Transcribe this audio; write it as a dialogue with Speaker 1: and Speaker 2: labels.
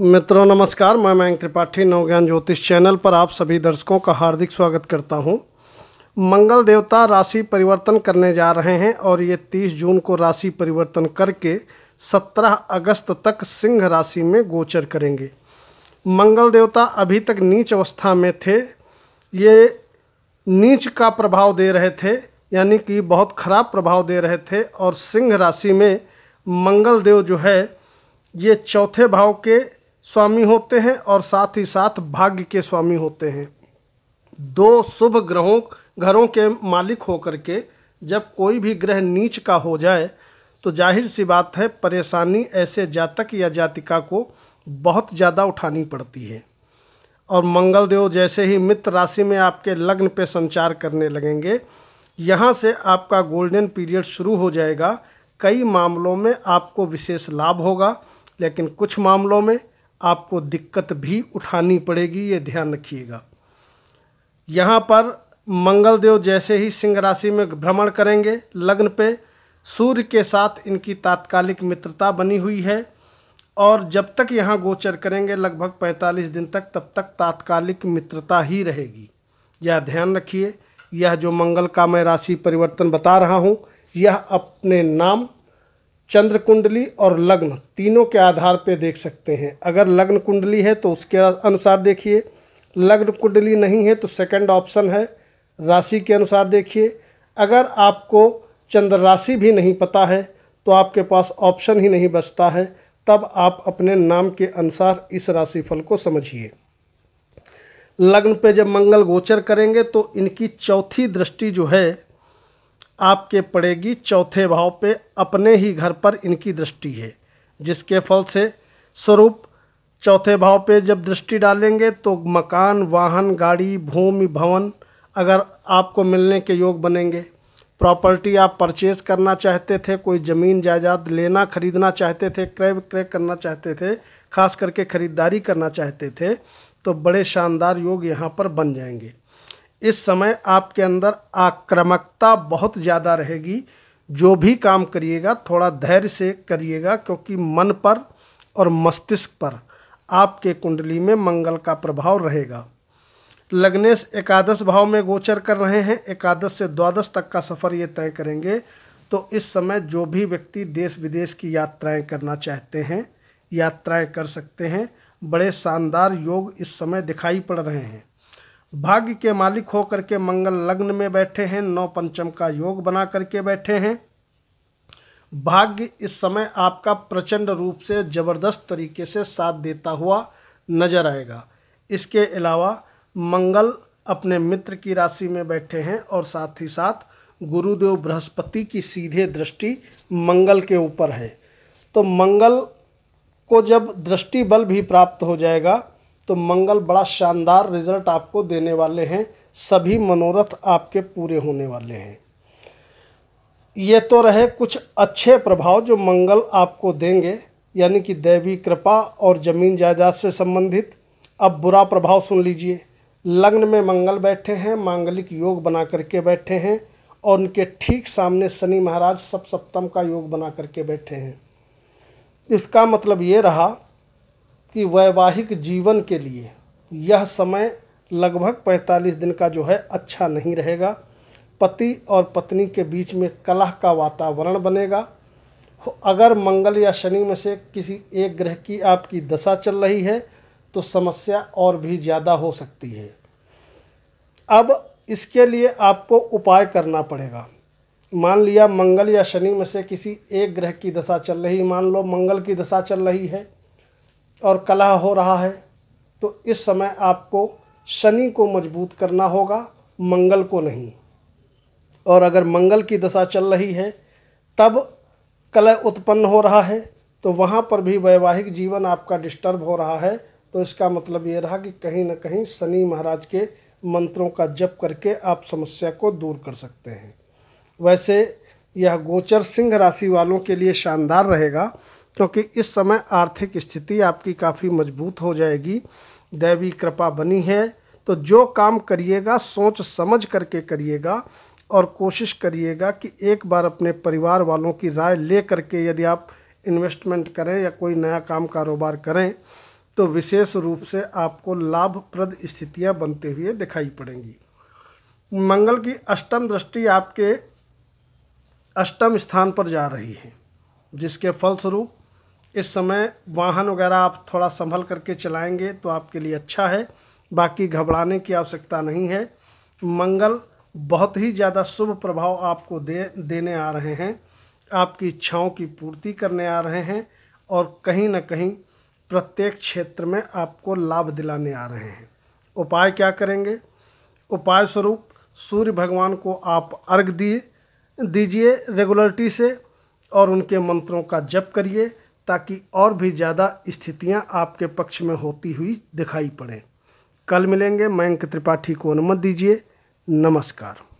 Speaker 1: मित्रों नमस्कार मैं मयंक त्रिपाठी नवज्ञान ज्योतिष चैनल पर आप सभी दर्शकों का हार्दिक स्वागत करता हूं मंगल देवता राशि परिवर्तन करने जा रहे हैं और ये 30 जून को राशि परिवर्तन करके 17 अगस्त तक सिंह राशि में गोचर करेंगे मंगल देवता अभी तक नीच अवस्था में थे ये नीच का प्रभाव दे रहे थे यानी कि बहुत खराब प्रभाव दे रहे थे और सिंह राशि में मंगल देव जो है ये चौथे भाव के स्वामी होते हैं और साथ ही साथ भाग्य के स्वामी होते हैं दो शुभ ग्रहों घरों के मालिक होकर के जब कोई भी ग्रह नीच का हो जाए तो जाहिर सी बात है परेशानी ऐसे जातक या जातिका को बहुत ज़्यादा उठानी पड़ती है और मंगलदेव जैसे ही मित्र राशि में आपके लग्न पे संचार करने लगेंगे यहाँ से आपका गोल्डन पीरियड शुरू हो जाएगा कई मामलों में आपको विशेष लाभ होगा लेकिन कुछ मामलों में आपको दिक्कत भी उठानी पड़ेगी ये ध्यान रखिएगा यहाँ पर मंगलदेव जैसे ही सिंह राशि में भ्रमण करेंगे लग्न पे सूर्य के साथ इनकी तात्कालिक मित्रता बनी हुई है और जब तक यहाँ गोचर करेंगे लगभग 45 दिन तक तब तक तात्कालिक मित्रता ही रहेगी यह ध्यान रखिए यह जो मंगल का मैं राशि परिवर्तन बता रहा हूँ यह अपने नाम चंद्र कुंडली और लग्न तीनों के आधार पर देख सकते हैं अगर लग्न कुंडली है तो उसके अनुसार देखिए लग्न कुंडली नहीं है तो सेकंड ऑप्शन है राशि के अनुसार देखिए अगर आपको चंद्र राशि भी नहीं पता है तो आपके पास ऑप्शन ही नहीं बचता है तब आप अपने नाम के अनुसार इस राशिफल को समझिए लग्न पे जब मंगल गोचर करेंगे तो इनकी चौथी दृष्टि जो है आपके पड़ेगी चौथे भाव पे अपने ही घर पर इनकी दृष्टि है जिसके फल से स्वरूप चौथे भाव पे जब दृष्टि डालेंगे तो मकान वाहन गाड़ी भूमि भवन अगर आपको मिलने के योग बनेंगे प्रॉपर्टी आप परचेज करना चाहते थे कोई ज़मीन जायदाद लेना खरीदना चाहते थे क्रय विक्रय करना चाहते थे खास करके ख़रीदारी करना चाहते थे तो बड़े शानदार योग यहाँ पर बन जाएंगे इस समय आपके अंदर आक्रामकता बहुत ज़्यादा रहेगी जो भी काम करिएगा थोड़ा धैर्य से करिएगा क्योंकि मन पर और मस्तिष्क पर आपके कुंडली में मंगल का प्रभाव रहेगा लग्नेश एकादश भाव में गोचर कर रहे हैं एकादश से द्वादश तक का सफ़र ये तय करेंगे तो इस समय जो भी व्यक्ति देश विदेश की यात्राएं करना चाहते हैं यात्राएं कर सकते हैं बड़े शानदार योग इस समय दिखाई पड़ रहे हैं भाग्य के मालिक होकर के मंगल लग्न में बैठे हैं नौ पंचम का योग बना करके बैठे हैं भाग्य इस समय आपका प्रचंड रूप से जबरदस्त तरीके से साथ देता हुआ नजर आएगा इसके अलावा मंगल अपने मित्र की राशि में बैठे हैं और साथ ही साथ गुरुदेव बृहस्पति की सीधे दृष्टि मंगल के ऊपर है तो मंगल को जब दृष्टि बल भी प्राप्त हो जाएगा तो मंगल बड़ा शानदार रिजल्ट आपको देने वाले हैं सभी मनोरथ आपके पूरे होने वाले हैं ये तो रहे कुछ अच्छे प्रभाव जो मंगल आपको देंगे यानी कि दैवी कृपा और ज़मीन जायदाद से संबंधित अब बुरा प्रभाव सुन लीजिए लग्न में मंगल बैठे हैं मांगलिक योग बना करके बैठे हैं और उनके ठीक सामने शनि महाराज सप सप्तम का योग बना करके बैठे हैं इसका मतलब ये रहा कि वैवाहिक जीवन के लिए यह समय लगभग 45 दिन का जो है अच्छा नहीं रहेगा पति और पत्नी के बीच में कलह का वातावरण बनेगा अगर मंगल या शनि में से किसी एक ग्रह की आपकी दशा चल रही है तो समस्या और भी ज़्यादा हो सकती है अब इसके लिए आपको उपाय करना पड़ेगा मान लिया मंगल या शनि में से किसी एक ग्रह की दशा चल रही मान लो मंगल की दशा चल रही है और कलह हो रहा है तो इस समय आपको शनि को मजबूत करना होगा मंगल को नहीं और अगर मंगल की दशा चल रही है तब कलह उत्पन्न हो रहा है तो वहाँ पर भी वैवाहिक जीवन आपका डिस्टर्ब हो रहा है तो इसका मतलब ये रहा कि कहीं ना कहीं शनि महाराज के मंत्रों का जप करके आप समस्या को दूर कर सकते हैं वैसे यह गोचर सिंह राशि वालों के लिए शानदार रहेगा क्योंकि इस समय आर्थिक स्थिति आपकी काफ़ी मजबूत हो जाएगी दैवी कृपा बनी है तो जो काम करिएगा सोच समझ करके करिएगा और कोशिश करिएगा कि एक बार अपने परिवार वालों की राय ले करके यदि आप इन्वेस्टमेंट करें या कोई नया काम कारोबार करें तो विशेष रूप से आपको लाभप्रद स्थितियां बनते हुए दिखाई पड़ेंगी मंगल की अष्टम दृष्टि आपके अष्टम स्थान पर जा रही है जिसके फलस्वरूप इस समय वाहन वगैरह आप थोड़ा संभल करके चलाएंगे तो आपके लिए अच्छा है बाकी घबराने की आवश्यकता नहीं है मंगल बहुत ही ज़्यादा शुभ प्रभाव आपको दे देने आ रहे हैं आपकी इच्छाओं की पूर्ति करने आ रहे हैं और कहीं ना कहीं प्रत्येक क्षेत्र में आपको लाभ दिलाने आ रहे हैं उपाय क्या करेंगे उपाय स्वरूप सूर्य भगवान को आप अर्घ दिए दीजिए रेगुलरिटी से और उनके मंत्रों का जप करिए ताकि और भी ज़्यादा स्थितियां आपके पक्ष में होती हुई दिखाई पड़ें कल मिलेंगे मयंक त्रिपाठी को अनुमति दीजिए नमस्कार